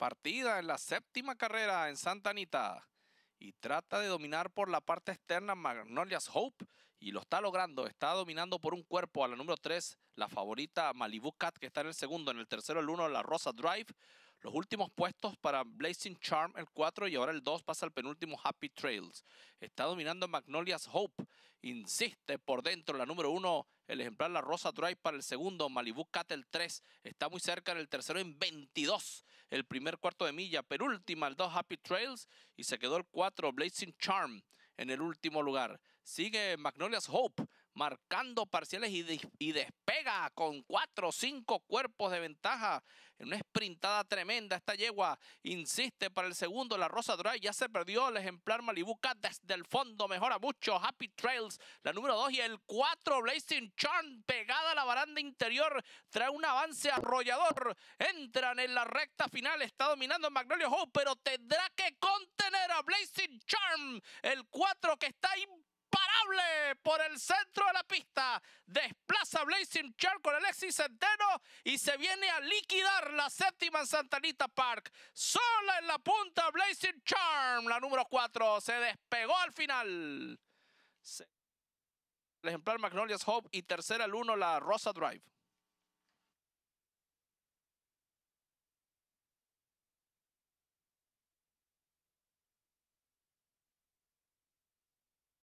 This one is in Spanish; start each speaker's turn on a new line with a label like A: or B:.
A: partida en la séptima carrera en Santa Anita y trata de dominar por la parte externa Magnolias Hope y lo está logrando, está dominando por un cuerpo a la número 3, la favorita Malibu Cat que está en el segundo, en el tercero el 1 la Rosa Drive, los últimos puestos para Blazing Charm el 4 y ahora el 2 pasa al penúltimo Happy Trails. Está dominando Magnolias Hope, insiste por dentro la número 1, el ejemplar La Rosa Drive para el segundo, Malibu Cat el 3, está muy cerca en el tercero en 22 el primer cuarto de milla, penúltima el 2 Happy Trails y se quedó el 4 Blazing Charm en el último lugar. Sigue Magnolia's Hope marcando parciales y, despega con cuatro o cinco cuerpos de ventaja. En una sprintada tremenda, esta yegua insiste para el segundo. La Rosa Dry ya se perdió. El ejemplar Malibuca desde el fondo mejora mucho. Happy Trails, la número dos y el cuatro Blazing Charm pegada a la baranda interior. Trae un avance arrollador. Entran en la recta final. Está dominando Magnolia Hope, pero tendrá que contener a Blazing Charm, el cuatro que está imparable por el centro de la pista. Desplaza Blazing Charm con Alexis Centeno y se viene a liquidar la séptima en Santa Anita Park. Sola en la punta Blazing Charm, la número 4. Se despegó al final. El ejemplar Magnolias Hope y tercera el uno la Rosa Drive.